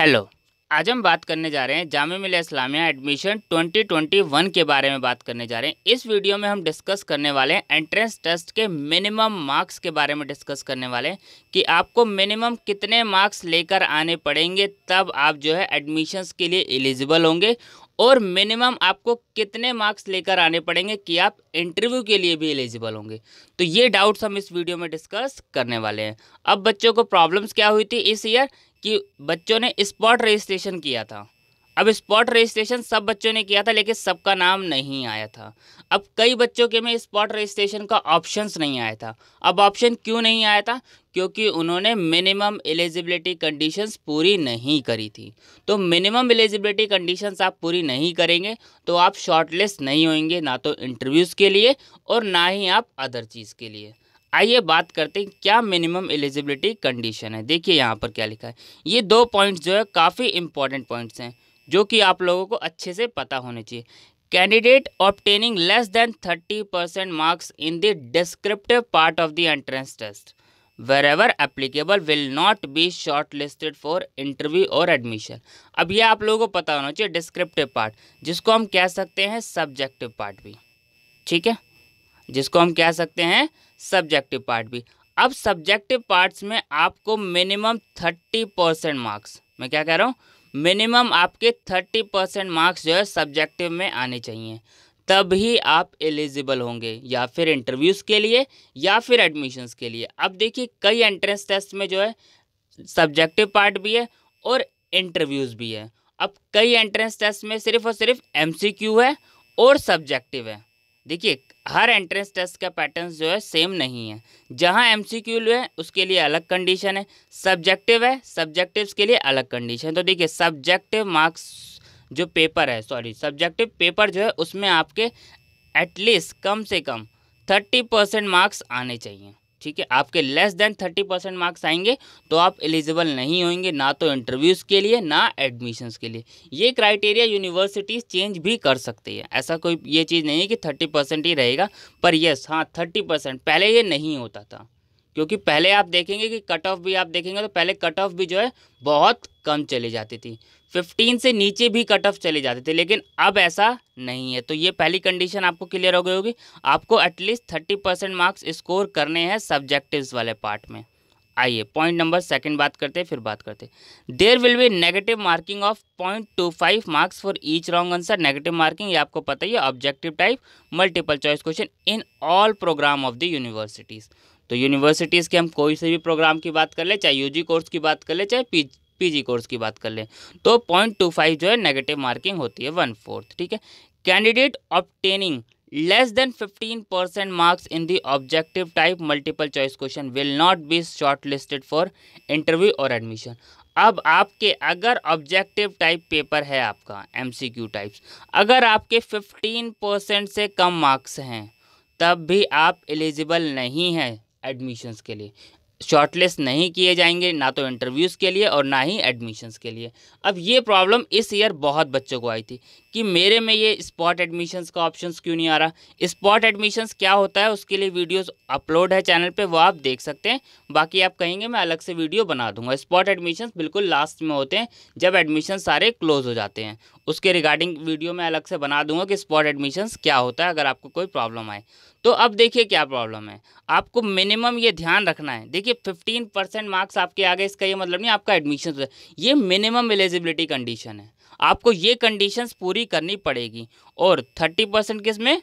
hello आज हम बात करने जा रहे हैं जाम मिल इस्लामिया एडमिशन 2021 के बारे में बात करने जा रहे हैं इस वीडियो में हम डिस्कस करने वाले हैं एंट्रेंस टेस्ट के मिनिमम मार्क्स के बारे में डिस्कस करने वाले हैं कि आपको मिनिमम कितने मार्क्स लेकर आने पड़ेंगे तब आप जो है एडमिशन्स के लिए एलिजिबल होंगे और मिनिमम आपको कितने मार्क्स लेकर आने पड़ेंगे कि आप इंटरव्यू के लिए भी एलिजिबल होंगे तो ये डाउट्स हम इस वीडियो में डिस्कस करने वाले हैं अब बच्चों को प्रॉब्लम्स क्या हुई थी इस ईयर कि बच्चों ने स्पॉट रजिस्ट्रेशन किया था अब स्पॉट रजिस्ट्रेशन सब बच्चों ने किया था लेकिन सबका नाम नहीं आया था अब कई बच्चों के में स्पॉट रजिस्ट्रेशन का ऑप्शंस नहीं आया था अब ऑप्शन क्यों नहीं आया था क्योंकि उन्होंने मिनिमम एलिजिबिलिटी कंडीशंस पूरी नहीं करी थी तो मिनिमम एलिजिबिलिटी कंडीशंस आप पूरी नहीं करेंगे तो आप शॉर्टलिस्ट नहीं होंगे ना तो इंटरव्यूज़ के लिए और ना ही आप अदर चीज़ के लिए आइए बात करते हैं क्या मिनिमम एलिजिबिलिटी कंडीशन है देखिए यहाँ पर क्या लिखा है ये दो पॉइंट्स जो है काफ़ी इंपॉर्टेंट पॉइंट्स हैं जो कि आप लोगों को अच्छे से पता होने चाहिए candidate obtaining less than thirty percent marks in the descriptive part of the entrance test applicable will not be short listed for interview और एडमिशन अब ये आप लोगों को पता होना चाहिए डिस्क्रिप्टिव पार्ट जिसको हम कह सकते हैं सब्जेक्टिव पार्ट भी ठीक है जिसको हम कह सकते हैं सब्जेक्टिव पार्ट भी अब सब्जेक्टिव पार्ट्स में आपको मिनिमम थर्टी परसेंट मार्क्स मैं क्या कह रहा हूँ मिनिमम आपके थर्टी परसेंट मार्क्स जो है सब्जेक्टिव में आने चाहिए तभी आप एलिजिबल होंगे या फिर इंटरव्यूज़ के लिए या फिर एडमिशन्स के लिए अब देखिए कई एंट्रेंस टेस्ट में जो है सब्जेक्टिव पार्ट भी है और इंटरव्यूज़ भी है अब कई एंट्रेंस टेस्ट में सिर्फ और सिर्फ एम है और सब्जेक्टिव है देखिए हर एंट्रेंस टेस्ट का पैटर्न जो है सेम नहीं है जहाँ एम सी क्यू है उसके लिए अलग कंडीशन है सब्जेक्टिव है सब्जेक्टिव के लिए अलग कंडीशन तो देखिए सब्जेक्टिव मार्क्स जो पेपर है सॉरी सब्जेक्टिव पेपर जो है उसमें आपके एटलीस्ट कम से कम थर्टी परसेंट मार्क्स आने चाहिए ठीक है आपके less than thirty percent marks आएंगे तो आप एलिजिबल नहीं होंगे ना तो इंटरव्यूज़ के लिए ना एडमिशन्स के लिए ये क्राइटेरिया यूनिवर्सिटीज़ चेंज भी कर सकती है ऐसा कोई ये चीज़ नहीं है कि थर्टी परसेंट ही रहेगा पर यस हाँ थर्टी परसेंट पहले ये नहीं होता था क्योंकि पहले आप देखेंगे कि कट ऑफ भी आप देखेंगे तो पहले कट ऑफ भी जो है बहुत कम चली जाती थी फिफ्टीन से नीचे भी कट ऑफ चले जाते थे लेकिन अब ऐसा नहीं है तो ये पहली कंडीशन आपको क्लियर हो गई होगी आपको at least thirty percent marks score करने हैं सब्जेक्टिव्स वाले पार्ट में आइए पॉइंट नंबर सेकंड बात करते हैं फिर बात करते हैं there will be negative marking of point two five marks for each wrong answer negative marking ये आपको पता ही है objective type multiple choice question in all program of the universities तो यूनिवर्सिटीज़ के हम कोई से भी प्रोग्राम की बात कर ले चाहे यूजी कोर्स की बात कर ले चाहे पी पीजी कोर्स की बात कर लें तो पॉइंट टू फाइव जो है नेगेटिव मार्किंग होती है वन फोर्थ ठीक है candidate obtaining less than fifteen percent marks in the objective type multiple choice question will not be short listed for interview और एडमिशन अब आपके अगर ऑब्जेक्टिव टाइप पेपर है आपका एम सी क्यू टाइप अगर आपके फिफ्टीन परसेंट से कम marks हैं तब भी आप एलिजिबल नहीं हैं एडमिशन्स के लिए शॉर्टलिस्ट नहीं किए जाएंगे ना तो इंटरव्यूज़ के लिए और ना ही एडमिशन्स के लिए अब ये प्रॉब्लम इस ईयर बहुत बच्चों को आई थी कि मेरे में ये स्पॉट एडमिशन्स का ऑप्शंस क्यों नहीं आ रहा स्पॉट एडमिशन्स क्या होता है उसके लिए वीडियोस अपलोड है चैनल पे वो आप देख सकते हैं बाकी आप कहेंगे मैं अलग से वीडियो बना दूंगा स्पॉट एडमिशन्स बिल्कुल लास्ट में होते हैं जब एडमिशन सारे क्लोज हो जाते हैं उसके रिगार्डिंग वीडियो मैं अलग से बना दूंगा कि स्पॉट एडमिशन्स क्या होता है अगर आपको कोई प्रॉब्लम आए तो अब देखिए क्या प्रॉब्लम है आपको मिनिमम ये ध्यान रखना है देखिए कि 15 परसेंट मार्क्स आपके आ गए इसका ये मतलब नहीं आपका एडमिशन तो होता ये मिनिमम एलिजिबिलिटी कंडीशन है आपको ये कंडीशंस पूरी करनी पड़ेगी और 30 परसेंट किस में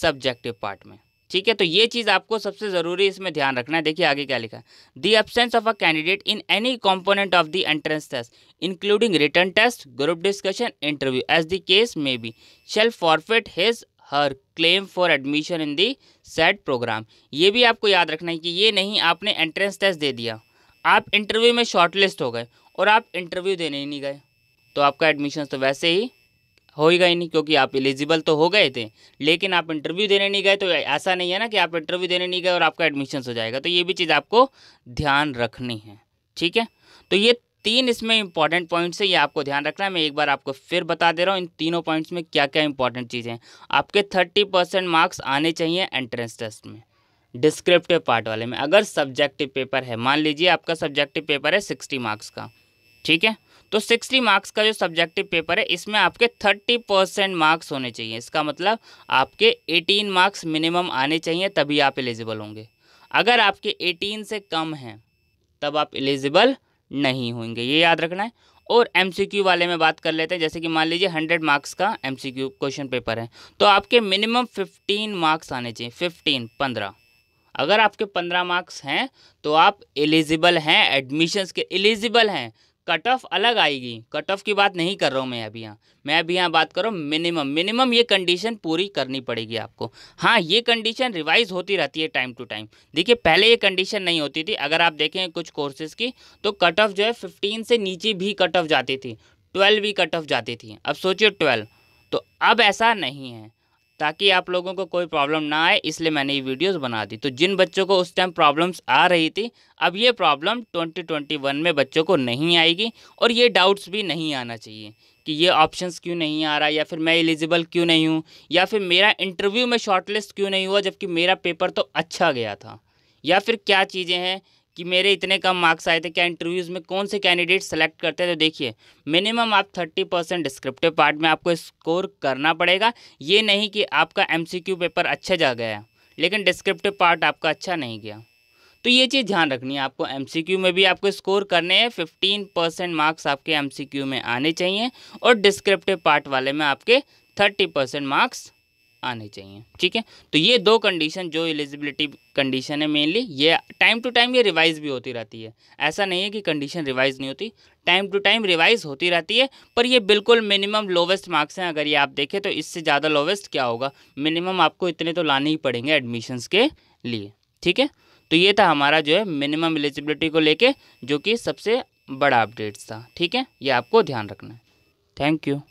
सब्जेक्टिव पार्ट में ठीक है तो ये चीज़ आपको सबसे ज़रूरी इसमें ध्यान रखना है देखिए आगे क्या लिखा है the absence of a candidate in any component of the entrance test including written test group discussion interview as the case may be shall forfeit his her claim for admission in the said programme ये भी आपको याद रखना है कि ये नहीं आपने एंट्रेंस टेस्ट दे दिया आप इंटरव्यू में शॉर्टलिस्ट हो गए और आप इंटरव्यू देने ही नहीं गए तो आपका एडमिशन तो वैसे ही हो ही गई नहीं क्योंकि आप एलिजिबल तो हो गए थे लेकिन आप इंटरव्यू देने नहीं गए तो ऐसा नहीं है ना कि आप इंटरव्यू देने नहीं गए और आपका एडमिशन हो जाएगा तो ये भी चीज़ आपको ध्यान रखनी है ठीक है तो ये तीन इसमें इंपॉर्टेंट पॉइंट्स है ये आपको ध्यान रखना है मैं एक बार आपको फिर बता दे रहा हूँ इन तीनों पॉइंट्स में क्या क्या इंपॉर्टेंट चीज़ें हैं आपके थर्टी परसेंट मार्क्स आने चाहिए एंट्रेंस टेस्ट में डिस्क्रिप्टिव पार्ट वाले में अगर सब्जेक्टिव पेपर है मान लीजिए आपका सब्जेक्टिव पेपर है सिक्सटी मार्क्स का ठीक है तो सिक्सटी मार्क्स का जो सब्जेक्टिव पेपर है इसमें आपके थर्टी परसेंट मार्क्स होने चाहिए इसका मतलब आपके एटीन मार्क्स मिनिमम आने चाहिए तभी आप एलिजिबल होंगे अगर आपके एटीन से कम हैं तब आप एलिजिबल नहीं होंगे ये याद रखना है और एमसीक्यू वाले में बात कर लेते हैं जैसे कि मान लीजिए हंड्रेड मार्क्स का एम क्वेश्चन पेपर है तो आपके मिनिमम फिफ्टीन मार्क्स आने चाहिए फिफ्टीन पंद्रह अगर आपके पंद्रह मार्क्स हैं तो आप एलिजिबल हैं एडमिशन्स के एलिजिबल हैं कट ऑफ अलग आएगी कट ऑफ की बात नहीं कर रहा हूँ मैं अभी यहाँ मैं अभी यहाँ बात कर रहा हूँ मिनिमम मिनिमम ये कंडीशन पूरी करनी पड़ेगी आपको हाँ ये कंडीशन रिवाइज होती रहती है टाइम टू टाइम देखिए पहले ये कंडीशन नहीं होती थी अगर आप देखें कुछ कोर्सेज की तो कट ऑफ जो है फिफ्टीन से नीचे भी कट ऑफ जाती थी ट्वेल्व भी कट ऑफ जाती थी अब सोचिए ट्वेल्व तो अब ऐसा नहीं है ताकि आप लोगों को कोई प्रॉब्लम ना आए इसलिए मैंने ये वीडियोस बना दी तो जिन बच्चों को उस टाइम प्रॉब्लम्स आ रही थी अब ये प्रॉब्लम 2021 में बच्चों को नहीं आएगी और ये डाउट्स भी नहीं आना चाहिए कि ये ऑप्शंस क्यों नहीं आ रहा या फिर मैं एलिजिबल क्यों नहीं हूँ या फिर मेरा इंटरव्यू में शॉर्टलिस्ट क्यों नहीं हुआ जबकि मेरा पेपर तो अच्छा गया था या फिर क्या चीज़ें हैं कि मेरे इतने कम मार्क्स आए थे क्या इंटरव्यूज़ में कौन से कैंडिडेट सेलेक्ट करते हैं तो देखिए मिनिमम आप थर्टी परसेंट डिस्क्रिप्टिव पार्ट में आपको स्कोर करना पड़ेगा ये नहीं कि आपका एम पेपर अच्छा जा गया लेकिन डिस्क्रिप्टिव पार्ट आपका अच्छा नहीं गया तो ये चीज़ ध्यान रखनी है आपको एम में भी आपको स्कोर करने हैं फिफ्टीन परसेंट मार्क्स आपके एम में आने चाहिए और डिस्क्रिप्टिव पार्ट वाले में आपके थर्टी परसेंट मार्क्स आने चाहिए ठीक है तो ये दो कंडीशन जो एलिजिबिलिटी कंडीशन है मेनली ये टाइम टू टाइम ये रिवाइज भी होती रहती है ऐसा नहीं है कि कंडीशन रिवाइज नहीं होती टाइम टू टाइम रिवाइज होती रहती है पर ये बिल्कुल मिनिमम लोवेस्ट मार्क्स हैं अगर ये आप देखें तो इससे ज़्यादा लोवेस्ट क्या होगा मिनिमम आपको इतने तो लाने ही पड़ेंगे एडमिशन्स के लिए ठीक है तो ये था हमारा जो है मिनिमम एलिजिबिलिटी को लेके जो कि सबसे बड़ा अपडेट्स था ठीक है ये आपको ध्यान रखना है थैंक यू